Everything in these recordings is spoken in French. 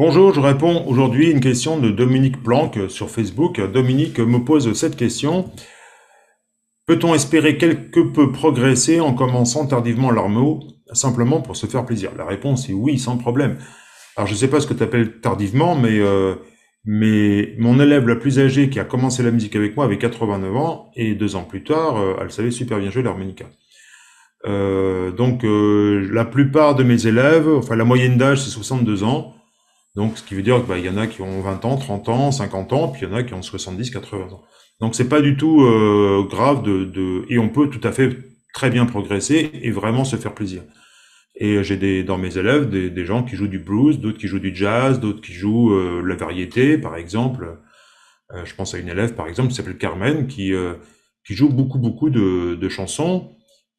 Bonjour, je réponds aujourd'hui à une question de Dominique Planck euh, sur Facebook. Dominique me pose cette question. Peut-on espérer quelque peu progresser en commençant tardivement l'armo simplement pour se faire plaisir La réponse est oui, sans problème. Alors je ne sais pas ce que tu appelles tardivement, mais, euh, mais mon élève la plus âgée qui a commencé la musique avec moi avait 89 ans et deux ans plus tard, euh, elle savait super bien jouer l'harmonica. donc la plupart de mes élèves, enfin la moyenne d'âge c'est 62 ans, donc, ce qui veut dire qu'il bah, y en a qui ont 20 ans, 30 ans, 50 ans, puis il y en a qui ont 70, 80 ans. Donc, c'est pas du tout euh, grave de, et on peut tout à fait très bien progresser et vraiment se faire plaisir. Et euh, j'ai des, dans mes élèves des, gens qui jouent du blues, d'autres qui jouent du jazz, d'autres qui jouent euh, la variété, par exemple. je pense à une élève, par exemple, qui s'appelle Carmen, qui, joue beaucoup, beaucoup de, chansons.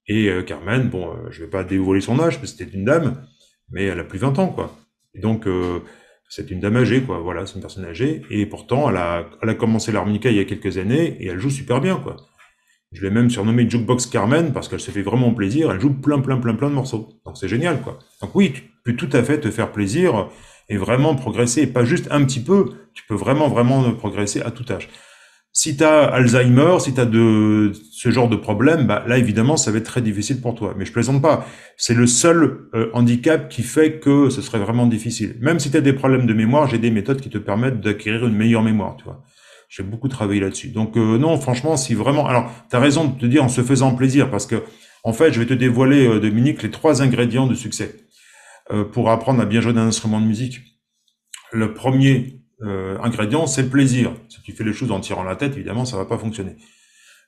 Et Carmen, bon, je vais pas dévoiler son âge, parce que c'était une dame, mais elle a plus 20 ans, quoi. donc, c'est une dame âgée, quoi. Voilà, c'est une personne âgée. Et pourtant, elle a, elle a commencé l'harmonica il y a quelques années et elle joue super bien, quoi. Je l'ai même surnommée Jukebox Carmen parce qu'elle se fait vraiment plaisir. Elle joue plein, plein, plein, plein de morceaux. Donc c'est génial, quoi. Donc oui, tu peux tout à fait te faire plaisir et vraiment progresser. pas juste un petit peu. Tu peux vraiment, vraiment progresser à tout âge. Si tu as Alzheimer, si tu as de, ce genre de problème, bah, là, évidemment, ça va être très difficile pour toi. Mais je plaisante pas. C'est le seul euh, handicap qui fait que ce serait vraiment difficile. Même si tu as des problèmes de mémoire, j'ai des méthodes qui te permettent d'acquérir une meilleure mémoire, tu vois. J'ai beaucoup travaillé là-dessus. Donc euh, non, franchement, si vraiment... Alors, tu as raison de te dire en se faisant plaisir, parce que, en fait, je vais te dévoiler, euh, Dominique, les trois ingrédients de succès pour apprendre à bien jouer d'un instrument de musique. Le premier, euh, ingrédient, c'est plaisir. Si tu fais les choses en tirant la tête, évidemment, ça va pas fonctionner.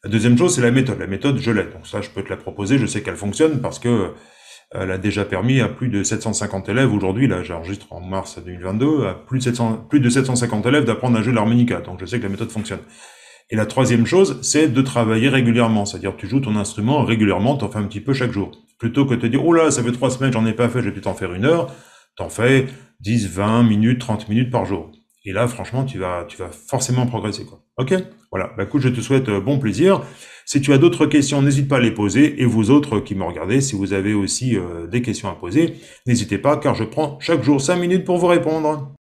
La deuxième chose, c'est la méthode. La méthode, je l'ai. Donc ça, je peux te la proposer. Je sais qu'elle fonctionne parce que euh, elle a déjà permis à plus de 750 élèves aujourd'hui, là j'enregistre en mars 2022, à plus de, plus de 750 élèves d'apprendre à jouer l'harmonica. Donc je sais que la méthode fonctionne. Et la troisième chose, c'est de travailler régulièrement. C'est-à-dire tu joues ton instrument régulièrement, t'en fais un petit peu chaque jour. Plutôt que de te dire, oh là, ça fait trois semaines, j'en ai pas fait, je vais peut en faire une heure, t'en fais 10, 20 minutes, 30 minutes par jour. Et là, franchement, tu vas, tu vas forcément progresser. Quoi. OK Voilà. Bah, écoute, je te souhaite euh, bon plaisir. Si tu as d'autres questions, n'hésite pas à les poser. Et vous autres qui me regardez, si vous avez aussi euh, des questions à poser, n'hésitez pas, car je prends chaque jour 5 minutes pour vous répondre.